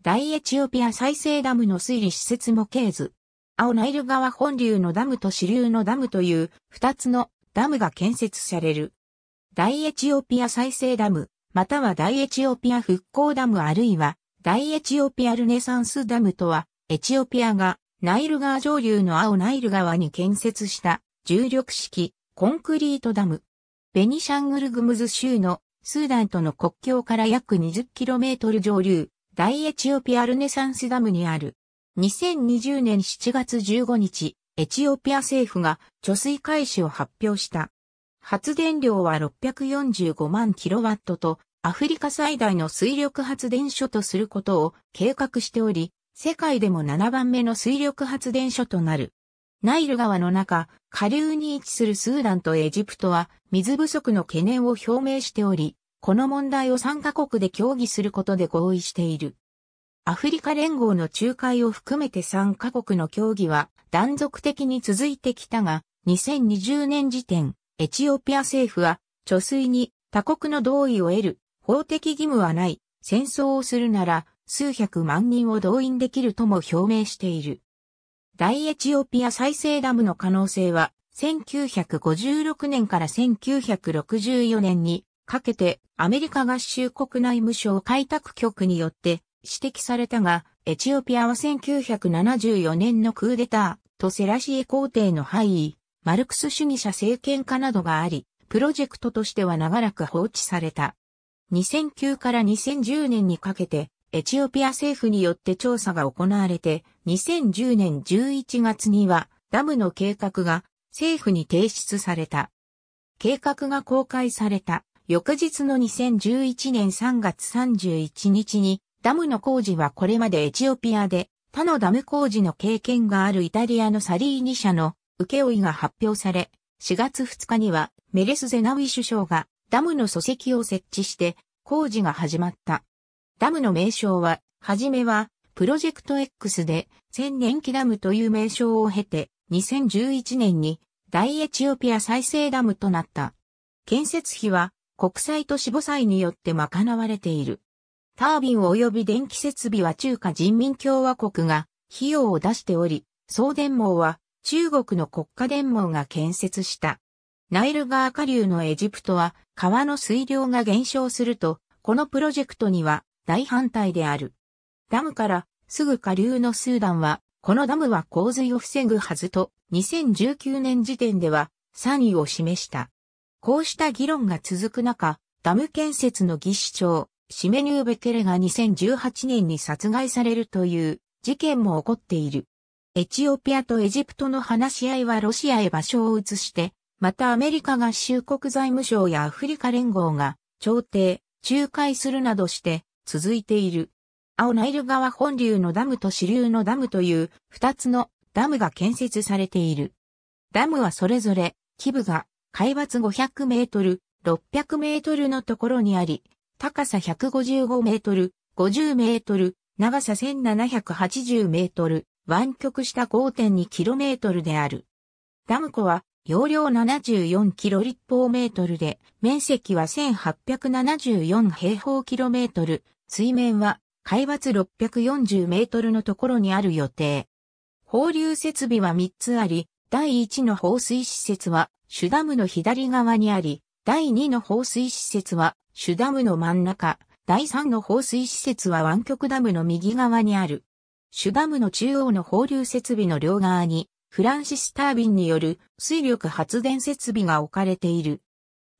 大エチオピア再生ダムの水利施設模型図。青ナイル川本流のダムと支流のダムという二つのダムが建設される。大エチオピア再生ダム、または大エチオピア復興ダムあるいは大エチオピアルネサンスダムとは、エチオピアがナイル川上流の青ナイル川に建設した重力式コンクリートダム。ベニシャングルグムズ州のスーダンとの国境から約 20km 上流、大エチオピアルネサンスダムにある。2020年7月15日、エチオピア政府が貯水開始を発表した。発電量は645万キロワットと、アフリカ最大の水力発電所とすることを計画しており、世界でも7番目の水力発電所となる。ナイル川の中、下流に位置するスーダンとエジプトは水不足の懸念を表明しており、この問題を3カ国で協議することで合意している。アフリカ連合の仲介を含めて3カ国の協議は断続的に続いてきたが、2020年時点、エチオピア政府は、貯水に他国の同意を得る、法的義務はない、戦争をするなら、数百万人を動員できるとも表明している。大エチオピア再生ダムの可能性は、1956年から1964年にかけてアメリカ合衆国内務省開拓局によって指摘されたが、エチオピアは1974年のクーデターとセラシエ皇帝の敗位、マルクス主義者政権下などがあり、プロジェクトとしては長らく放置された。2009から2010年にかけて、エチオピア政府によって調査が行われて、2010年11月にはダムの計画が政府に提出された。計画が公開された。翌日の2011年3月31日に、ダムの工事はこれまでエチオピアで、他のダム工事の経験があるイタリアのサリーニ社の請負が発表され、4月2日にはメレス・ゼナウィ首相がダムの礎石を設置して工事が始まった。ダムの名称は、はじめはプロジェクト X で千年期ダムという名称を経て2011年に大エチオピア再生ダムとなった。建設費は国際都市母債によって賄われている。タービン及び電気設備は中華人民共和国が費用を出しており、送電網は中国の国家電網が建設した。ナイル川下流のエジプトは川の水量が減少すると、このプロジェクトには大反対である。ダムからすぐ下流のスーダンは、このダムは洪水を防ぐはずと、2019年時点では3位を示した。こうした議論が続く中、ダム建設の技師長、シメニューベケレが2018年に殺害されるという事件も起こっている。エチオピアとエジプトの話し合いはロシアへ場所を移して、またアメリカ合衆国財務省やアフリカ連合が調停、仲介するなどして続いている。青ナイル川本流のダムと支流のダムという二つのダムが建設されている。ダムはそれぞれ基部が海抜500メートル、600メートルのところにあり、高さ155メートル、50メートル、長さ1780メートル、湾曲した 5.2km である。ダム湖は容量74キロ立方メートルで、面積は1874平方キロメートル、水面は海抜640メートルのところにある予定。放流設備は3つあり、第1の放水施設はシュダムの左側にあり、第2の放水施設は、シュダムの真ん中、第3の放水施設は湾曲ダムの右側にある。シュダムの中央の放流設備の両側に、フランシスタービンによる水力発電設備が置かれている。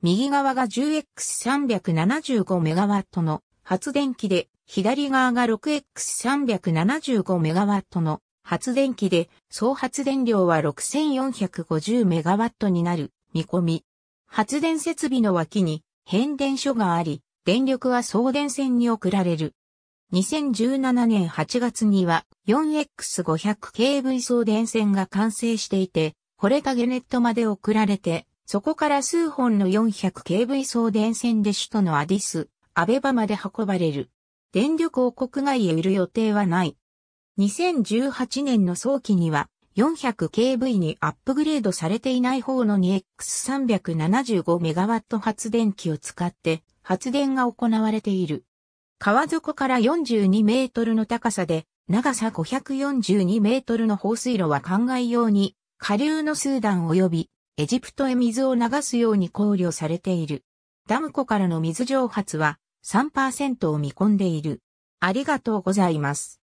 右側が 10X375MW の発電機で、左側が 6X375MW の発電機で総発電量は6450メガワットになる見込み。発電設備の脇に変電所があり、電力は送電線に送られる。2017年8月には 4X500kV 送電線が完成していて、これがゲネットまで送られて、そこから数本の 400kV 送電線で首都のアディス、アベバまで運ばれる。電力を国外へ売る予定はない。2018年の早期には 400kV にアップグレードされていない方の 2X375MW 発電機を使って発電が行われている。川底から42メートルの高さで長さ542メートルの放水路は考えように下流のスーダン及びエジプトへ水を流すように考慮されている。ダム湖からの水蒸発は3%を見込んでいる。ありがとうございます。